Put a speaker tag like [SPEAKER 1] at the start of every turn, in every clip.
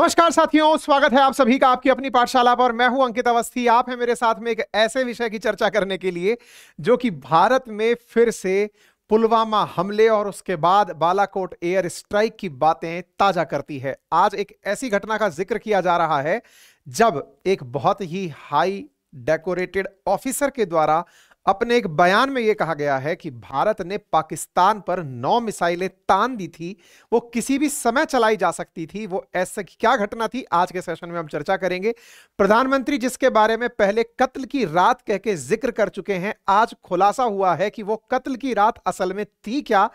[SPEAKER 1] नमस्कार साथियों स्वागत है आप सभी का आपकी अपनी पाठशाला पर मैं हूं अंकित अवस्थी आप हैं मेरे साथ में एक ऐसे विषय की चर्चा करने के लिए जो कि भारत में फिर से पुलवामा हमले और उसके बाद बालाकोट एयर स्ट्राइक की बातें ताजा करती है आज एक ऐसी घटना का जिक्र किया जा रहा है जब एक बहुत ही हाई डेकोरेटेड ऑफिसर के द्वारा अपने एक बयान में यह कहा गया है कि भारत ने पाकिस्तान पर नौ मिसाइलें तान दी थी वो किसी भी समय चलाई जा सकती थी वो ऐसा क्या घटना थी आज के सेशन में हम चर्चा करेंगे प्रधानमंत्री जिसके बारे में पहले कत्ल की रात कह के जिक्र कर चुके हैं आज खुलासा हुआ है कि वो कत्ल की रात असल में थी क्या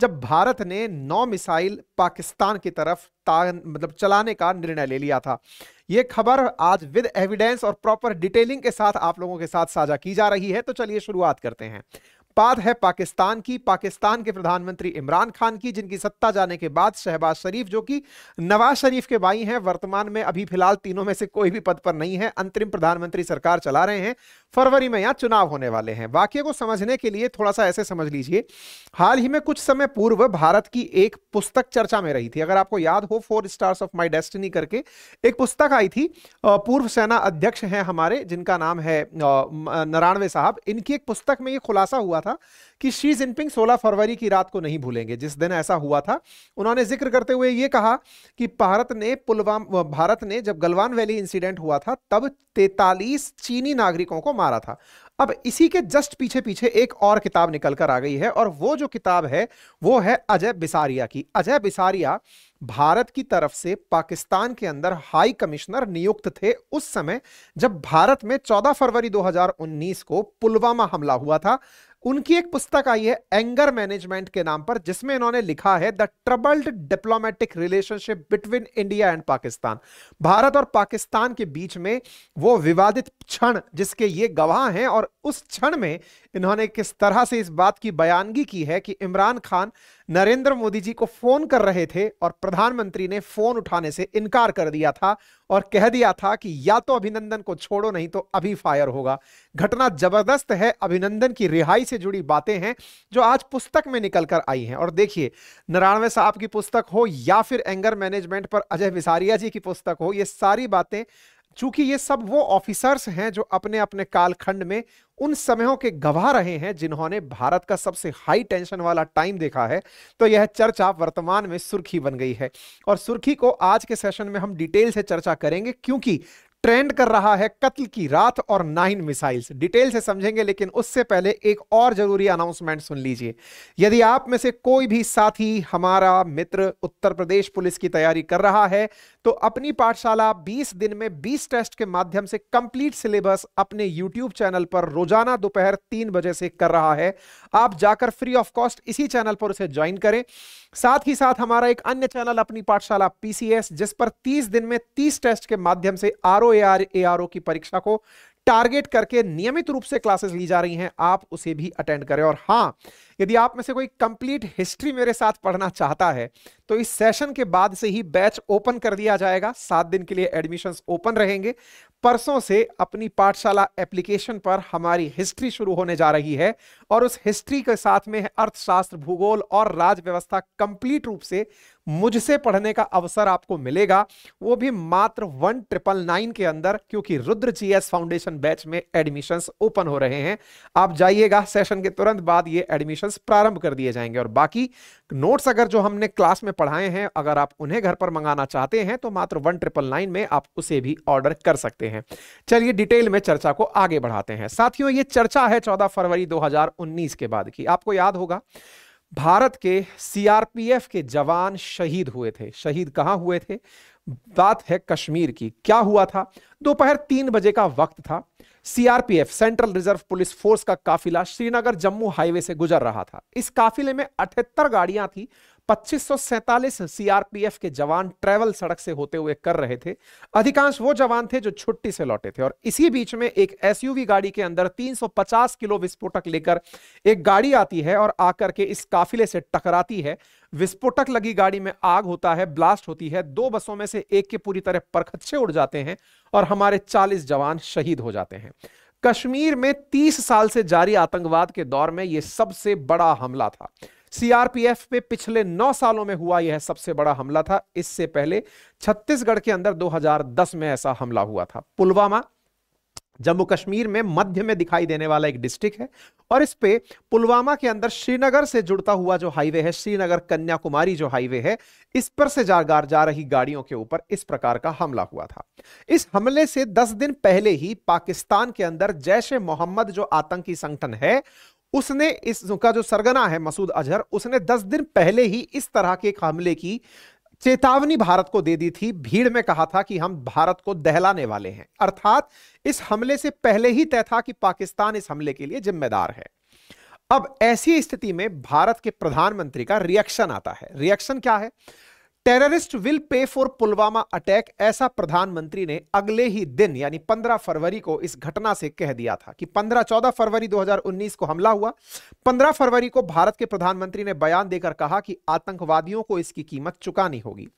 [SPEAKER 1] जब भारत ने नौ मिसाइल पाकिस्तान की तरफ ता मतलब चलाने का निर्णय ले लिया था ये खबर आज विद एविडेंस और प्रॉपर डिटेलिंग के साथ आप लोगों के साथ साझा की जा रही है तो चलिए शुरुआत करते हैं बात है पाकिस्तान की पाकिस्तान के प्रधानमंत्री इमरान खान की जिनकी सत्ता जाने के बाद शहबाज शरीफ जो कि नवाज शरीफ के भाई हैं वर्तमान में अभी फिलहाल तीनों में से कोई भी पद पर नहीं है अंतरिम प्रधानमंत्री सरकार चला रहे हैं फरवरी में यहां चुनाव होने वाले हैं वाक्य को समझने के लिए थोड़ा सा ऐसे समझ लीजिए हाल ही में कुछ समय पूर्व भारत की एक पुस्तक चर्चा में रही थी अगर आपको याद हो four stars of my destiny करके एक पुस्तक आई थी पूर्व सेना अध्यक्ष हैं हमारे जिनका नाम है नारायणवे साहब इनकी एक पुस्तक में ये खुलासा हुआ था कि शी जिनपिंग सोलह फरवरी की रात को नहीं भूलेंगे जिस दिन ऐसा हुआ था उन्होंने जिक्र करते हुए ये कहा कि भारत ने पुलवाम भारत ने जब गलवान वैली इंसिडेंट हुआ था तब तैतालीस चीनी नागरिकों को मारा था अब इसी के जस्ट पीछे पीछे एक और किताब निकल कर आ गई है और वो जो किताब है वो है अजय बिसारिया की अजय बिसारिया भारत की तरफ से पाकिस्तान के अंदर हाई कमिश्नर नियुक्त थे उस समय जब भारत में 14 फरवरी 2019 को पुलवामा हमला हुआ था उनकी एक पुस्तक आई है एंगर मैनेजमेंट के नाम पर जिसमें इन्होंने लिखा है the troubled diplomatic relationship between India and Pakistan Bharat और पाकिस्तान के बीच में वो विवादित क्षण जिसके ये गवाह हैं और उस क्षण में इन्होंने किस तरह से इस बात की बयानगी की है कि इमरान खान नरेंद्र मोदी जी को फोन कर रहे थे और प्रधानमंत्री ने फोन उठाने से इनकार कर दिया था और कह दिया था कि या तो अभिनंदन को छोड़ो नहीं तो अभी फायर होगा घटना जबरदस्त है अभिनंदन की रिहाई से जुड़ी बातें हैं जो आज पुस्तक में निकल कर आई हैं और देखिए नारायणवे साहब की पुस्तक हो या फिर एंगर मैनेजमेंट पर अजय विसारिया जी की पुस्तक हो ये सारी बातें चूंकि ये सब वो ऑफिसर्स हैं जो अपने अपने कालखंड में उन समयों के गवाह रहे हैं जिन्होंने भारत का सबसे हाई टेंशन वाला टाइम देखा है तो यह चर्चा वर्तमान में सुर्खी बन गई है और सुर्खी को आज के सेशन में हम डिटेल से चर्चा करेंगे क्योंकि ट्रेंड कर रहा है कत्ल की रात और नाइन मिसाइल्स डिटेल से समझेंगे लेकिन उससे पहले एक और जरूरी अनाउंसमेंट सुन लीजिए यदि आप में से कोई भी साथी हमारा मित्र उत्तर प्रदेश पुलिस की तैयारी कर रहा है तो अपनी पाठशाला 20 दिन में 20 टेस्ट के माध्यम से कंप्लीट सिलेबस अपने यूट्यूब चैनल पर रोजाना दोपहर तीन बजे से कर रहा है आप जाकर फ्री ऑफ कॉस्ट इसी चैनल पर उसे ज्वाइन करें साथ ही साथ हमारा एक अन्य चैनल अपनी पाठशाला पीसीएस जिस पर 30 दिन में 30 टेस्ट के माध्यम से आर ओ आर ओ की परीक्षा को टारगेट करके नियमित रूप से क्लासेस ली जा रही हैं आप उसे भी अटेंड करें और हाँ यदि आप में से कोई कंप्लीट हिस्ट्री मेरे साथ पढ़ना चाहता है तो इस सेशन के बाद से ही बैच ओपन कर दिया जाएगा सात दिन के लिए एडमिशन ओपन रहेंगे परसों से अपनी पाठशाला एप्लीकेशन पर हमारी हिस्ट्री शुरू होने जा रही है और उस हिस्ट्री के साथ में अर्थशास्त्र भूगोल और राज व्यवस्था कंप्लीट रूप से मुझसे पढ़ने का अवसर आपको मिलेगा वो भी मात्र वन ट्रिपल नाइन के अंदर क्योंकि रुद्र जीएस फाउंडेशन बैच में एडमिशंस ओपन हो रहे हैं आप जाइएगा सेशन के तुरंत बाद ये एडमिशंस प्रारंभ कर दिए जाएंगे और बाकी नोट्स अगर जो हमने क्लास में पढ़ाए हैं अगर आप उन्हें घर पर मंगाना चाहते हैं तो मात्र वन ट्रिपल नाइन में आप उसे भी ऑर्डर कर सकते हैं चलिए डिटेल में चर्चा को आगे बढ़ाते हैं साथियों ये चर्चा है चौदह फरवरी दो 2019 के बाद की आपको याद होगा भारत के सीआरपीएफ के जवान शहीद हुए थे शहीद कहां हुए थे बात है कश्मीर की क्या हुआ था दोपहर तीन बजे का वक्त था CRPF central reserve police force का काफिला श्रीनगर जम्मू हाईवे से गुजर रहा था इस काफिले में अठहत्तर गाड़ियां थी पच्चीस सीआरपीएफ के जवान ट्रेवल सड़क से होते हुए कर रहे थे अधिकांश वो जवान थे जो छुट्टी से लौटे थे और इसी बीच में एक एसयूवी गाड़ी के अंदर 350 किलो विस्फोटक लेकर एक गाड़ी आती है और आकर के इस काफिले से टकराती है विस्फोटक लगी गाड़ी में आग होता है ब्लास्ट होती है दो बसों में से एक के पूरी तरह परखच्छे उड़ जाते हैं और हमारे चालीस जवान शहीद हो जाते हैं कश्मीर में 30 साल से जारी आतंकवाद के दौर में यह सबसे बड़ा हमला था सीआरपीएफ पे पिछले नौ सालों में हुआ यह सबसे बड़ा हमला था इससे पहले छत्तीसगढ़ के अंदर 2010 में ऐसा हमला हुआ था पुलवामा जम्मू कश्मीर में मध्य में दिखाई देने वाला एक डिस्ट्रिक्ट है और इस पे पुलवामा के अंदर श्रीनगर से जुड़ता हुआ जो हाईवे है श्रीनगर कन्याकुमारी जो हाईवे है इस पर से जागार जा रही गाड़ियों के ऊपर इस प्रकार का हमला हुआ था इस हमले से 10 दिन पहले ही पाकिस्तान के अंदर जैश ए मोहम्मद जो आतंकी संगठन है उसने इस का जो सरगना है मसूद अजहर उसने दस दिन पहले ही इस तरह के हमले की चेतावनी भारत को दे दी थी भीड़ में कहा था कि हम भारत को दहलाने वाले हैं अर्थात इस हमले से पहले ही तय था कि पाकिस्तान इस हमले के लिए जिम्मेदार है अब ऐसी स्थिति में भारत के प्रधानमंत्री का रिएक्शन आता है रिएक्शन क्या है terrorist will pay for Pulwama attack ऐसा प्रधानमंत्री ने अगले ही दिन यानी 15 फरवरी को इस घटना से कह दिया था कि 15-14 फरवरी 2019 को हमला हुआ 15 फरवरी को भारत के प्रधानमंत्री ने बयान देकर कहा कि आतंकवादियों को इसकी कीमत चुकानी होगी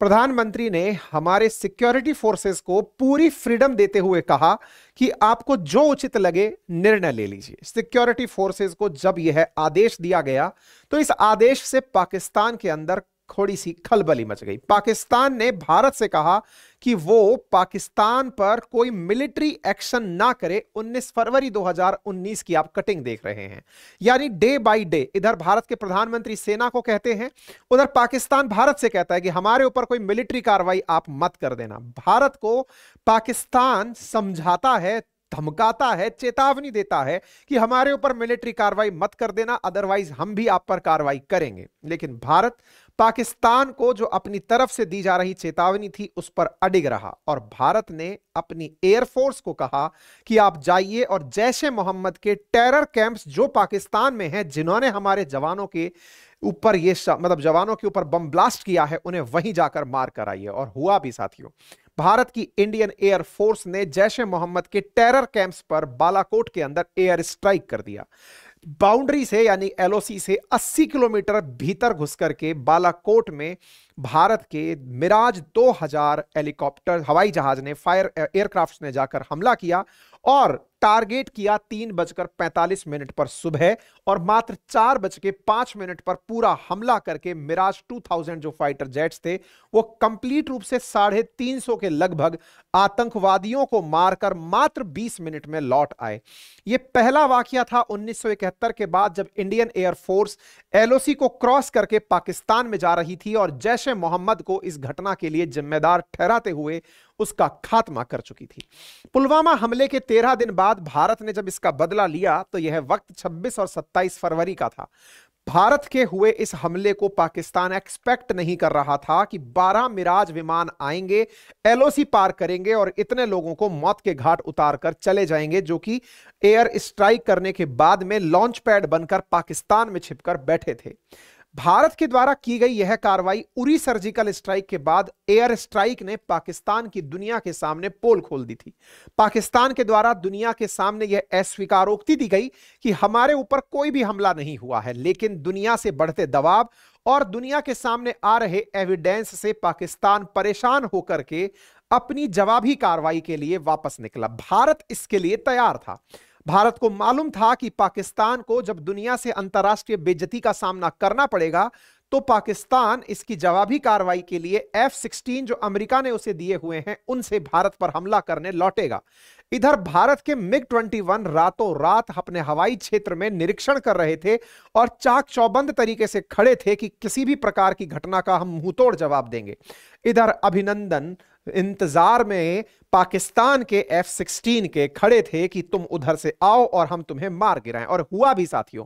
[SPEAKER 1] प्रधानमंत्री ने हमारे सिक्योरिटी फोर्सेस को पूरी फ्रीडम देते हुए कहा कि आपको जो उचित लगे निर्णय ले लीजिए सिक्योरिटी फोर्सेस को जब यह आदेश दिया गया तो इस आदेश से पाकिस्तान के अंदर थोड़ी सी खलबली मच गई पाकिस्तान ने भारत से कहा कि वो पाकिस्तान पर कोई मिलिट्री एक्शन ना करे 19 फरवरी 2019 की आप कटिंग देख रहे हैं यानी डे बाय डे इधर भारत के प्रधानमंत्री सेना को कहते हैं उधर पाकिस्तान भारत से कहता है कि हमारे ऊपर कोई मिलिट्री कार्रवाई आप मत कर देना भारत को पाकिस्तान समझाता है धमकाता है चेतावनी देता है कि हमारे ऊपर मिलिट्री कार्रवाई मत कर देना अदरवाइज हम भी आप पर कार्रवाई करेंगे लेकिन भारत पाकिस्तान को जो अपनी तरफ से दी जा रही चेतावनी थी उस पर अडिग रहा और भारत ने अपनी एयरफोर्स को कहा कि आप जाइए और जैश ए मोहम्मद के टेरर कैंप्स जो पाकिस्तान में हैं जिन्होंने हमारे जवानों के ऊपर ये मतलब जवानों के ऊपर बम ब्लास्ट किया है उन्हें वहीं जाकर मार कर आइए और हुआ भी साथियों भारत की इंडियन एयर फोर्स ने जैश ए मोहम्मद के टेरर कैंप्स पर बालाकोट के अंदर एयर स्ट्राइक कर दिया बाउंड्री से यानी एलओसी से 80 किलोमीटर भीतर घुस करके बालाकोट में भारत के मिराज 2000 हेलीकॉप्टर हवाई जहाज ने फायर एयरक्राफ्ट ने जाकर हमला किया और टारगेट किया तीन बजकर पैंतालीस मिनट पर सुबह और मात्र चार बज के पांच मिनट पर पूरा हमला करके मिराज 2000 जो फाइटर जेट्स थे वो कंप्लीट रूप से साढ़े तीन सौ के लगभग आतंकवादियों को मारकर मात्र 20 मिनट में लौट आए ये पहला वाक्य था उन्नीस के बाद जब इंडियन एयरफोर्स एलओसी को क्रॉस करके पाकिस्तान में जा रही थी और जैश जैश मोहम्मद को इस घटना के लिए जिम्मेदार ठहराते हुए उसका खात्मा कर चुकी थी पुलवामा हमले के तेरह दिन बाद भारत ने जब इसका बदला लिया तो यह वक्त 26 और 27 फरवरी का था भारत के हुए इस हमले को पाकिस्तान एक्सपेक्ट नहीं कर रहा था कि 12 मिराज विमान आएंगे एलओसी पार करेंगे और इतने लोगों को मौत के घाट उतार कर चले जाएंगे जो कि एयर स्ट्राइक करने के बाद में लॉन्च पैड बनकर पाकिस्तान में छिपकर बैठे थे भारत के द्वारा की गई यह कार्रवाई उरी सर्जिकल स्ट्राइक के बाद एयर स्ट्राइक ने पाकिस्तान की दुनिया के सामने पोल खोल दी थी पाकिस्तान के द्वारा दुनिया के सामने यह अस्वीकारोक्ति दी गई कि हमारे ऊपर कोई भी हमला नहीं हुआ है लेकिन दुनिया से बढ़ते दबाव और दुनिया के सामने आ रहे एविडेंस से पाकिस्तान परेशान होकर के अपनी जवाबी कार्रवाई के लिए वापस निकला भारत इसके लिए तैयार था भारत को मालूम था कि पाकिस्तान को जब दुनिया से अंतर्राष्ट्रीय बेजती का सामना करना पड़ेगा तो पाकिस्तान इसकी जवाबी कार्रवाई के लिए एफ सिक्सटीन जो अमेरिका ने उसे दिए हुए हैं उनसे भारत पर हमला करने लौटेगा इधर भारत के मिग 21 रातों रात अपने हवाई क्षेत्र में निरीक्षण कर रहे थे और चाक चौबंद तरीके से खड़े थे कि किसी भी प्रकार की घटना का हम मुंह तोड़ जवाब देंगे इधर अभिनंदन इंतजार में पाकिस्तान के एफ सिक्सटीन के खड़े थे कि तुम उधर से आओ और हम तुम्हें मार गिराएं और हुआ भी साथियों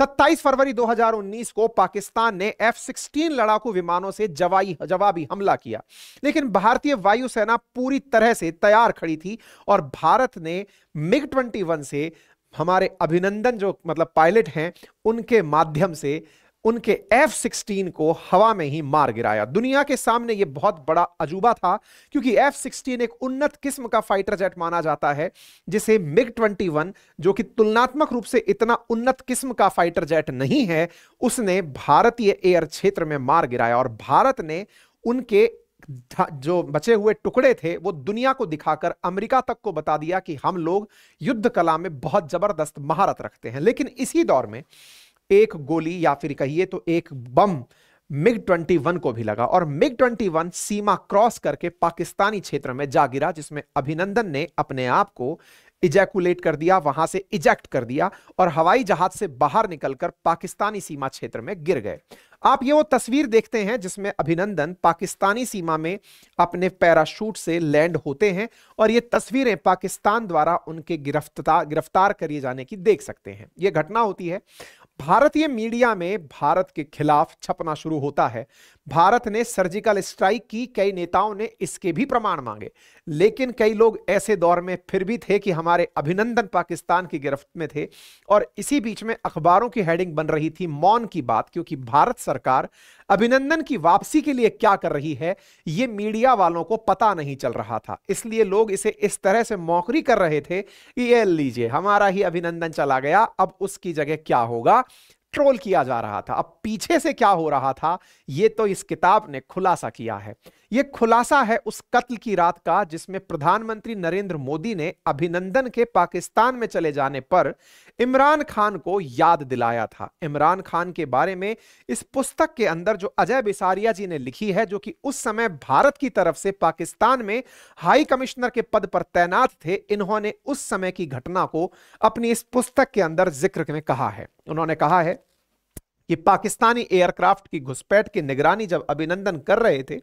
[SPEAKER 1] 27 फरवरी 2019 को पाकिस्तान ने एफ सिक्सटीन लड़ाकू विमानों से जवाई जवाबी हमला किया लेकिन भारतीय वायुसेना पूरी तरह से तैयार खड़ी थी और भारत ने मिग ट्वेंटी से हमारे अभिनंदन जो मतलब पायलट हैं उनके माध्यम से उनके एफ सिक्सटीन को हवा में ही मार गिराया दुनिया के सामने यह बहुत बड़ा अजूबा था क्योंकि एफ सिक्सटीन एक उन्नत किस्म का फाइटर जेट माना जाता है जिसे मिग ट्वेंटी वन जो कि तुलनात्मक रूप से इतना उन्नत किस्म का फाइटर जेट नहीं है उसने भारतीय एयर क्षेत्र में मार गिराया और भारत ने उनके जो बचे हुए टुकड़े थे वो दुनिया को दिखाकर अमेरिका तक को बता दिया कि हम लोग युद्ध कला में बहुत जबरदस्त महारत रखते हैं लेकिन इसी दौर में एक गोली या फिर कहिए तो एक बम मिग 21 को भी लगा और मिग 21 सीमा क्रॉस करके पाकिस्तानी क्षेत्र में जा गिरा जिसमें अभिनंदन ने अपने आप को इजैकुलेट कर दिया वहां से इजेक्ट कर दिया और हवाई जहाज से बाहर निकलकर पाकिस्तानी सीमा क्षेत्र में गिर गए आप ये वो तस्वीर देखते हैं जिसमें अभिनंदन पाकिस्तानी सीमा में अपने पैराशूट से लैंड होते हैं और ये तस्वीरें पाकिस्तान द्वारा उनके गिरफ्तार गिरफ्तार किए जाने की देख सकते हैं ये घटना होती है भारतीय मीडिया में भारत के खिलाफ छपना शुरू होता है भारत ने सर्जिकल स्ट्राइक की कई नेताओं ने इसके भी प्रमाण मांगे लेकिन कई लोग ऐसे दौर में फिर भी थे कि हमारे अभिनंदन पाकिस्तान की गिरफ्त में थे और इसी बीच में अखबारों की हेडिंग बन रही थी मौन की बात क्योंकि भारत सरकार अभिनंदन की वापसी के लिए क्या कर रही है यह मीडिया वालों को पता नहीं चल रहा था इसलिए लोग इसे इस तरह से मौकरी कर रहे थे कि ये लीजिए हमारा ही अभिनंदन चला गया अब उसकी जगह क्या होगा ट्रोल किया जा रहा था अब पीछे से क्या हो रहा था यह तो इस किताब ने खुलासा किया है यह खुलासा है उस कत्ल की रात का जिसमें प्रधानमंत्री नरेंद्र मोदी ने अभिनंदन के पाकिस्तान में चले जाने पर इमरान खान को याद दिलाया था इमरान खान के बारे में इस पुस्तक के अंदर जो अजय बिसारिया जी ने लिखी है जो कि उस समय भारत की तरफ से पाकिस्तान में हाई कमिश्नर के पद पर तैनात थे इन्होंने उस समय की घटना को अपनी इस पुस्तक के अंदर जिक्र में कहा है उन्होंने कहा है कि पाकिस्तानी एयरक्राफ्ट की घुसपैठ की निगरानी जब अभिनंदन कर रहे थे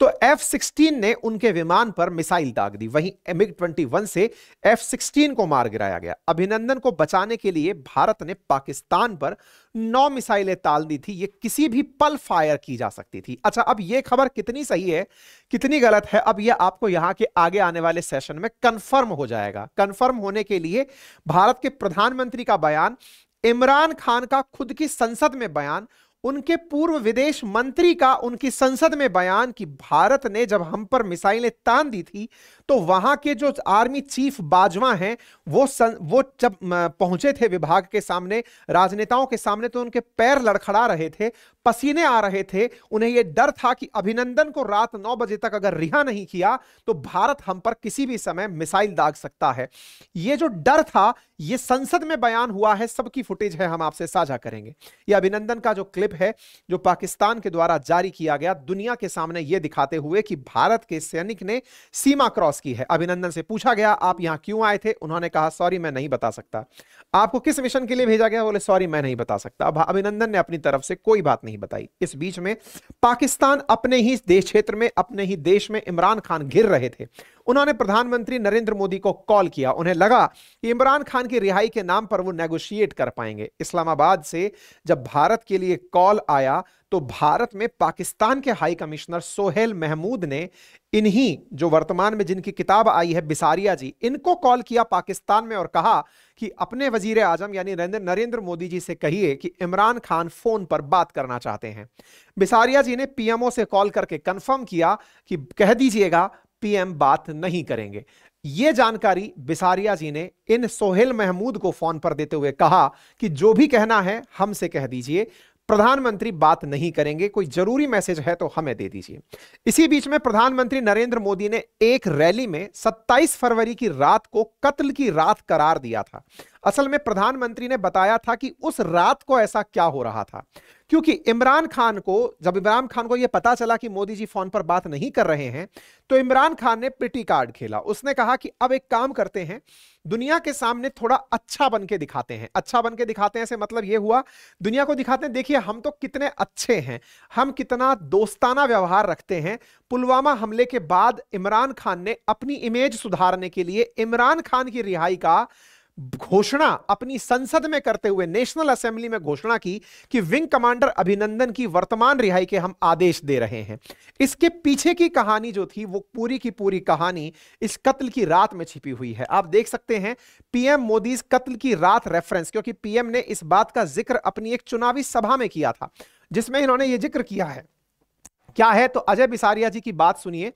[SPEAKER 1] तो एफ सिक्सटीन ने उनके विमान पर मिसाइल दाग दी वहीं मिग ट्वेंटी वन से एफ सिक्सटीन को मार गिराया गया अभिनंदन को बचाने के लिए भारत ने पाकिस्तान पर नौ मिसाइलें ताल दी थी ये किसी भी पल फायर की जा सकती थी अच्छा अब ये खबर कितनी सही है कितनी गलत है अब ये आपको यहां के आगे आने वाले सेशन में कंफर्म हो जाएगा कंफर्म होने के लिए भारत के प्रधानमंत्री का बयान इमरान खान का खुद की संसद में बयान उनके पूर्व विदेश मंत्री का उनकी संसद में बयान कि भारत ने जब हम पर मिसाइलें तान दी थी तो वहां के जो आर्मी चीफ बाजवा हैं वो सन, वो जब पहुंचे थे विभाग के सामने राजनेताओं के सामने तो उनके पैर लड़खड़ा रहे थे पसीने आ रहे थे उन्हें यह डर था कि अभिनंदन को रात नौ बजे तक अगर रिहा नहीं किया तो भारत हम पर किसी भी समय मिसाइल दाग सकता है यह जो डर था यह संसद में बयान हुआ है सबकी फुटेज है हम आपसे साझा करेंगे यह अभिनंदन का जो क्लिप है जो पाकिस्तान के द्वारा जारी किया गया दुनिया के सामने यह दिखाते हुए कि भारत के सैनिक ने सीमा क्रॉस की है अभिनंदन से पूछा गया आप यहां क्यों आए थे उन्होंने कहा सॉरी मैं नहीं बता सकता आपको किस मिशन के लिए भेजा गया बोले सॉरी मैं नहीं बता सकता अभिनंदन ने अपनी तरफ से कोई बात नहीं नहीं बताई इस बीच में पाकिस्तान अपने ही देश क्षेत्र में अपने ही देश में इमरान खान घिर रहे थे उन्होंने प्रधानमंत्री नरेंद्र मोदी को कॉल किया उन्हें लगा कि इमरान खान की रिहाई के नाम पर वो नेगोशिएट कर पाएंगे इस्लामाबाद से जब भारत के लिए कॉल आया तो भारत में पाकिस्तान के हाई कमिश्नर सोहेल महमूद ने इन्हीं जो वर्तमान में जिनकी किताब आई है बिसारिया जी इनको कॉल किया पाकिस्तान में और कहा कि अपने वजीर आजम यानी नरेंद्र मोदी जी से कहिए कि इमरान खान फोन पर बात करना चाहते हैं बिसारिया जी ने पीएमओ से कॉल करके कंफर्म किया कि कह दीजिएगा पीएम बात नहीं करेंगे ये जानकारी बिसारिया जी ने इन सोहेल महमूद को फोन पर देते हुए कहा कि जो भी कहना है हमसे कह दीजिए प्रधानमंत्री बात नहीं करेंगे कोई जरूरी मैसेज है तो हमें दे दीजिए इसी बीच में प्रधानमंत्री नरेंद्र मोदी ने एक रैली में 27 फरवरी की रात को कत्ल की रात करार दिया था असल में प्रधानमंत्री ने बताया था कि उस रात को ऐसा क्या हो रहा था क्योंकि इमरान खान को जब इमरान खान को यह पता चला कि मोदी जी फोन पर बात नहीं कर रहे हैं तो इमरान खान ने पिटी कार्ड खेला उसने कहा कि अब एक काम करते हैं दुनिया के सामने थोड़ा अच्छा बन के दिखाते हैं अच्छा बन के दिखाते हैं से मतलब ये हुआ दुनिया को दिखाते हैं देखिए हम तो कितने अच्छे हैं हम कितना दोस्ताना व्यवहार रखते हैं पुलवामा हमले के बाद इमरान खान ने अपनी इमेज सुधारने के लिए इमरान खान की रिहाई का घोषणा अपनी संसद में करते हुए नेशनल असेंबली में घोषणा की कि विंग कमांडर अभिनंदन की वर्तमान रिहाई के हम आदेश दे रहे हैं इसके पीछे की कहानी जो थी वो पूरी की पूरी कहानी इस कत्ल की रात में छिपी हुई है आप देख सकते हैं पीएम मोदी कत्ल की रात रेफरेंस क्योंकि पीएम ने इस बात का जिक्र अपनी एक चुनावी सभा में किया था जिसमें इन्होंने ये जिक्र किया है क्या है तो अजय बिसारिया जी की बात सुनिए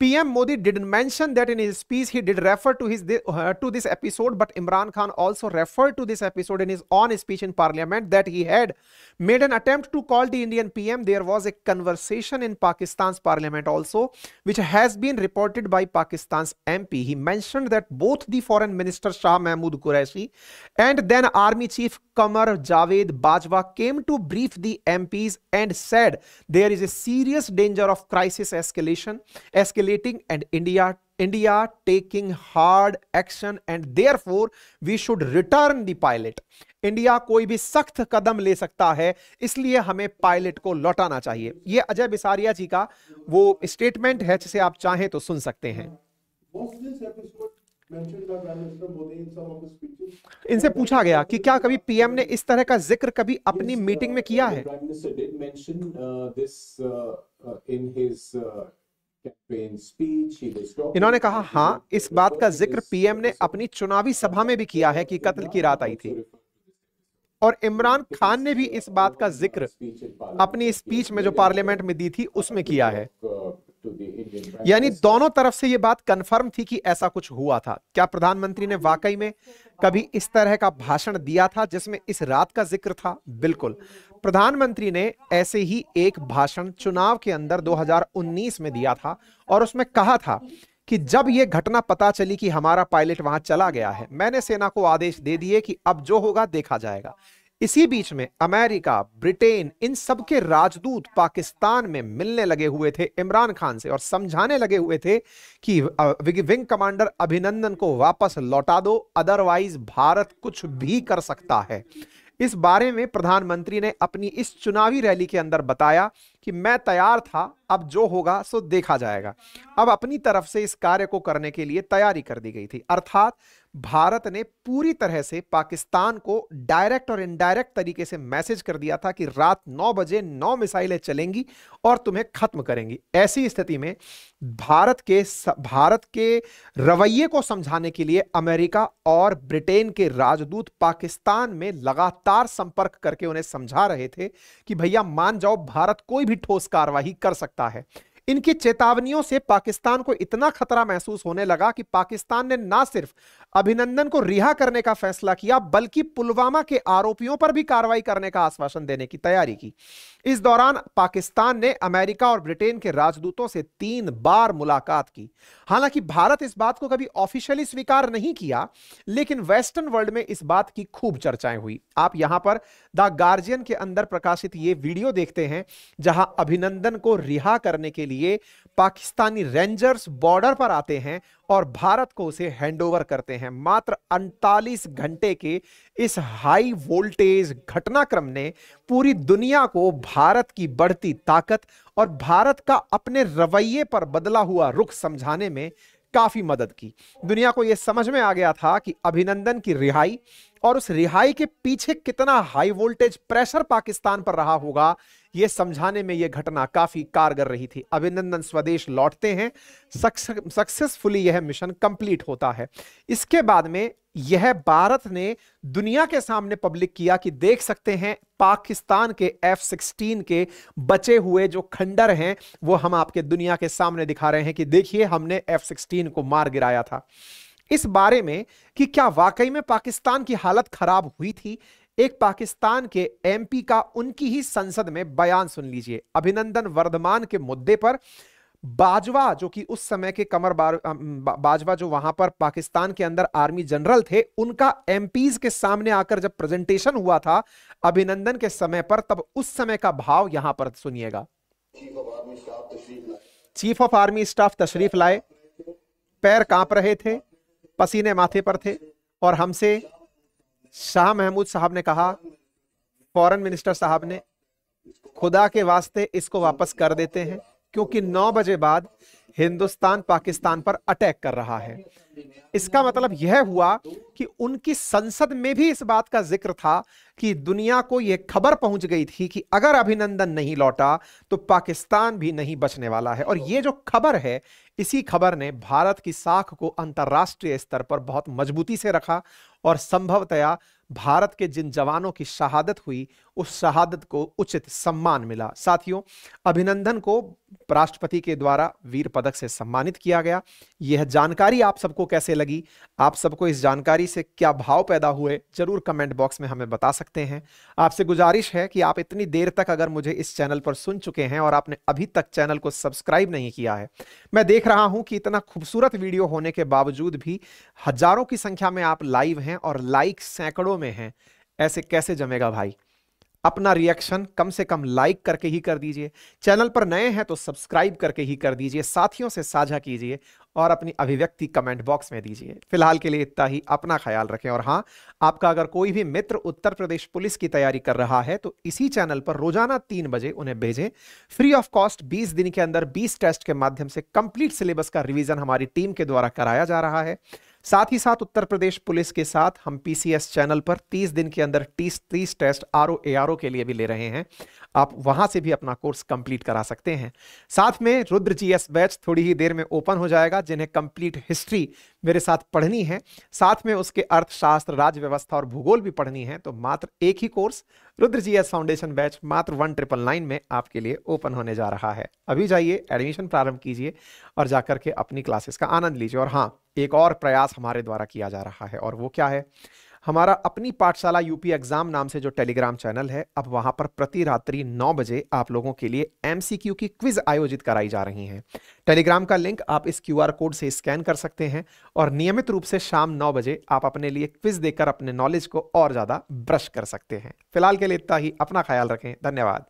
[SPEAKER 1] PM Modi did not mention that in his speech he did refer to his uh, to this episode but Imran Khan also referred to this episode in his own speech in parliament that he had made an attempt to call the Indian PM there was a conversation in Pakistan's parliament also which has been reported by Pakistan's MP he mentioned that both the foreign minister Shah Mahmood Qureshi and then army chief Qamar Javed Bajwa came to brief the MPs and said there is a serious danger of crisis escalation escalation escalating and India India taking hard action and therefore we should return the pilot. India कोई भी सख्त कदम ले सकता है इसलिए हमें pilot को लौटाना चाहिए ये अजय बिसारिया जी का वो स्टेटमेंट है जिसे आप चाहें तो सुन सकते हैं इनसे पूछा गया कि क्या कभी पीएम ने इस तरह का जिक्र कभी अपनी मीटिंग में uh, किया है इन्होंने कहा हाँ इस बात का जिक्र पीएम ने अपनी चुनावी सभा में भी किया है कि कत्ल की रात आई थी और इमरान खान ने भी इस बात का जिक्र अपनी स्पीच में जो पार्लियामेंट में दी थी उसमें किया है यानी दोनों तरफ से ये बात कंफर्म थी कि ऐसा कुछ हुआ था क्या प्रधानमंत्री ने वाकई में कभी इस तरह का भाषण दिया था जिसमें इस रात का जिक्र था बिल्कुल प्रधानमंत्री ने ऐसे ही एक भाषण चुनाव के अंदर 2019 में दिया था और उसमें कहा था कि जब यह घटना पता चली कि हमारा पायलट वहां चला गया है मैंने सेना को आदेश दे दिए कि अब जो होगा देखा जाएगा इसी बीच में अमेरिका ब्रिटेन इन सबके राजदूत पाकिस्तान में मिलने लगे हुए थे इमरान खान से और समझाने लगे हुए थे कि विंग कमांडर अभिनंदन को वापस लौटा दो अदरवाइज भारत कुछ भी कर सकता है इस बारे में प्रधानमंत्री ने अपनी इस चुनावी रैली के अंदर बताया कि मैं तैयार था अब जो होगा सो देखा जाएगा अब अपनी तरफ से इस कार्य को करने के लिए तैयारी कर दी गई थी अर्थात भारत ने पूरी तरह से पाकिस्तान को डायरेक्ट और इनडायरेक्ट तरीके से मैसेज कर दिया था कि रात 9 बजे 9 मिसाइलें चलेंगी और तुम्हें खत्म करेंगी ऐसी स्थिति में भारत के भारत के रवैये को समझाने के लिए अमेरिका और ब्रिटेन के राजदूत पाकिस्तान में लगातार संपर्क करके उन्हें समझा रहे थे कि भैया मान जाओ भारत कोई भी भी ठोस कार्रवाई कर सकता है इनकी चेतावनियों से पाकिस्तान को इतना खतरा महसूस होने लगा कि पाकिस्तान ने ना सिर्फ अभिनंदन को रिहा करने का फैसला किया बल्कि पुलवामा के आरोपियों पर भी कार्रवाई करने का आश्वासन देने की तैयारी की इस दौरान पाकिस्तान ने अमेरिका और ब्रिटेन के राजदूतों से तीन बार मुलाकात की हालांकि भारत इस बात को कभी ऑफिशियली स्वीकार नहीं किया लेकिन वेस्टर्न वर्ल्ड में इस बात की खूब चर्चाएं हुई आप यहां पर द गार्जियन के अंदर प्रकाशित ये वीडियो देखते हैं जहां अभिनंदन को रिहा करने के लिए लिए पाकिस्तानी रेंजर्स बॉर्डर पर आते हैं और भारत को उसे हैंडओवर करते हैं मात्र 48 घंटे के इस हाई वोल्टेज घटनाक्रम ने पूरी दुनिया को भारत की बढ़ती ताकत और भारत का अपने रवैये पर बदला हुआ रुख समझाने में काफी मदद की दुनिया को यह समझ में आ गया था कि अभिनंदन की रिहाई और उस रिहाई के पीछे कितना हाई वोल्टेज प्रेशर पाकिस्तान पर रहा होगा यह समझाने में यह घटना काफी कारगर रही थी अभिनंदन स्वदेश लौटते हैं सक्सेसफुली यह मिशन कंप्लीट होता है इसके बाद में यह भारत ने दुनिया के सामने पब्लिक किया कि देख सकते हैं पाकिस्तान के एफ सिक्सटीन के बचे हुए जो खंडर हैं वो हम आपके दुनिया के सामने दिखा रहे हैं कि देखिए हमने एफ सिक्सटीन को मार गिराया था इस बारे में कि क्या वाकई में पाकिस्तान की हालत खराब हुई थी एक पाकिस्तान के एमपी का उनकी ही संसद में बयान सुन लीजिए अभिनंदन वर्धमान के मुद्दे पर बाजवा जो कि उस समय के कमर बार, बाजवा जो वहां पर पाकिस्तान के अंदर आर्मी जनरल थे उनका एमपीज के सामने आकर जब प्रेजेंटेशन हुआ था अभिनंदन के समय पर तब उस समय का भाव यहां पर सुनिएगा चीफ ऑफ आर्मी स्टाफ तशरीफ लाए पैर कांप रहे थे पसीने माथे पर थे और हमसे शाह महमूद साहब ने कहा फॉरेन मिनिस्टर साहब ने खुदा के वास्ते इसको वापस कर देते हैं क्योंकि नौ बजे बाद हिंदुस्तान पाकिस्तान पर अटैक कर रहा है इसका मतलब यह हुआ कि उनकी संसद में भी इस बात का जिक्र था कि दुनिया को यह खबर पहुंच गई थी कि अगर अभिनंदन नहीं लौटा तो पाकिस्तान भी नहीं बचने वाला है और यह जो खबर है इसी खबर ने भारत की साख को अंतर्राष्ट्रीय स्तर पर बहुत मजबूती से रखा और संभवतया भारत के जिन जवानों की शहादत हुई उस शहादत को उचित सम्मान मिला साथियों अभिनंदन को राष्ट्रपति के द्वारा वीर पदक से सम्मानित किया गया यह जानकारी आप सबको कैसे लगी आप सबको इस जानकारी से क्या भाव पैदा हुए जरूर कमेंट बॉक्स में हमें बता सकते हैं आपसे गुजारिश है कि आप इतनी देर तक अगर मुझे इस चैनल पर सुन चुके हैं और आपने अभी तक चैनल को सब्सक्राइब नहीं किया है मैं देख रहा हूं कि इतना खूबसूरत वीडियो होने के बावजूद भी हजारों की संख्या में आप लाइव हैं और लाइक सैकड़ों में में हैं ऐसे कैसे जमेगा भाई अपना रिएक्शन कम से कम लाइक करके ही कर दीजिए चैनल पर नए हैं तो सब्सक्राइब करके ही कर दीजिए साथियों से साझा कीजिए और अपनी अभिव्यक्ति कमेंट बॉक्स में दीजिए फिलहाल के लिए इतना ही अपना ख्याल रखें और हाँ आपका अगर कोई भी मित्र उत्तर प्रदेश पुलिस की तैयारी कर रहा है तो इसी चैनल पर रोजाना तीन बजे उन्हें भेजें फ्री ऑफ कॉस्ट बीस दिन के अंदर बीस टेस्ट के माध्यम से कंप्लीट सिलेबस का रिविजन हमारी टीम के द्वारा कराया जा रहा है साथ ही साथ उत्तर प्रदेश पुलिस के साथ हम पीसीएस चैनल पर 30 दिन के अंदर 30 तीस टेस्ट आर ओ के लिए भी ले रहे हैं आप वहां से भी अपना कोर्स कंप्लीट करा सकते हैं साथ में रुद्र जी एस बैच थोड़ी ही देर में ओपन हो जाएगा जिन्हें कंप्लीट हिस्ट्री मेरे साथ पढ़नी है साथ में उसके अर्थशास्त्र राज्य व्यवस्था और भूगोल भी पढ़नी है तो मात्र एक ही course Rudra G S foundation batch मात्र वन ट्रिपल नाइन में आपके लिए ओपन होने जा रहा है अभी जाइए एडमिशन प्रारंभ कीजिए और जाकर के अपनी क्लासेस का आनंद लीजिए और हाँ एक और प्रयास हमारे द्वारा किया जा रहा है और वो क्या है हमारा अपनी पाठशाला यूपी एग्जाम नाम से जो टेलीग्राम चैनल है अब वहां पर प्रति रात्रि नौ बजे आप लोगों के लिए एमसीक्यू की क्विज आयोजित कराई जा रही है टेलीग्राम का लिंक आप इस क्यूआर कोड से स्कैन कर सकते हैं और नियमित रूप से शाम नौ बजे आप अपने लिए क्विज देकर अपने नॉलेज को और ज्यादा ब्रश कर सकते हैं फिलहाल के लिए इतना ही अपना ख्याल रखें धन्यवाद